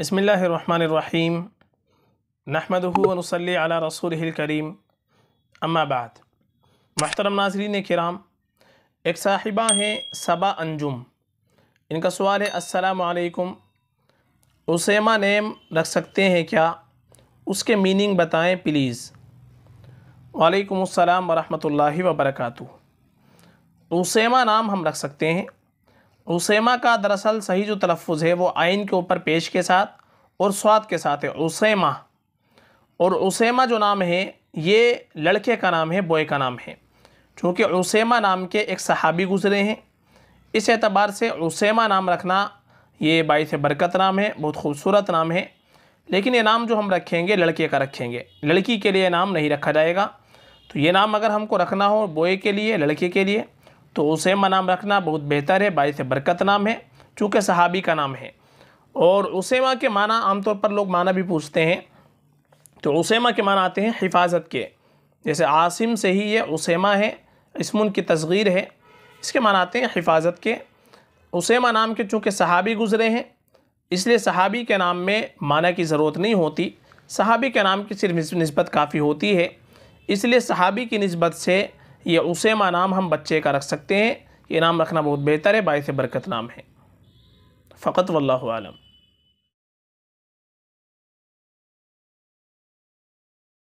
बसमीम नहमदनसली अला रसूल करीम अम्माबाद महतरम नाजरीन कराम एक साहिबा हैं सबा अंजुम इनका सवाल है असलकुम उसेमा नेम रख सकते हैं क्या उसके मीनिंग बताएं प्लीज़ वालेकुम अस्सलाम वरहमतुल्लाहि वबरकातु उसेमा नाम हम रख सकते हैं उसेमा का दरअसल सही जो तलफ़ है वो आइन के ऊपर पेश के साथ और स्वाद के साथ है उसेमा और उसेमा जो नाम है ये लड़के का नाम है बॉय का नाम है चूँकि उसेमा नाम के एक सहाबी गुज़रे हैं इस एतबार से उसेमा नाम रखना ये बाईस बरकत नाम है बहुत खूबसूरत नाम है लेकिन ये नाम जो हम रखेंगे लड़के का रखेंगे लड़की के लिए नाम नहीं रखा जाएगा तो ये नाम अगर हमको रखना हो बॉय के लिए लड़के के लिए तो उसे नाम रखना बहुत बेहतर है बायस बरकत नाम है चूँकि सहाबी का नाम है और उसेमा के माना आमतौर पर लोग माना भी पूछते हैं तो उसेमा के माना आते हैं हिफाजत के जैसे आसिम से ही ये उसेमा है इसमुन की तस्गीर है इसके माना आते हैं हिफाजत के उसेमा नाम के चूँकि सहाबी गुज़रे हैं इसलिए सहाबी के नाम में माना की ज़रूरत नहीं होती सहाबी के नाम की सिर्फ नस्बत काफ़ी होती है इसलिए सहाबी की नस्बत से ये उसेमा नाम हम बच्चे का रख सकते हैं ये नाम रखना बहुत बेहतर है से बरकत नाम है फ़कत वल्लम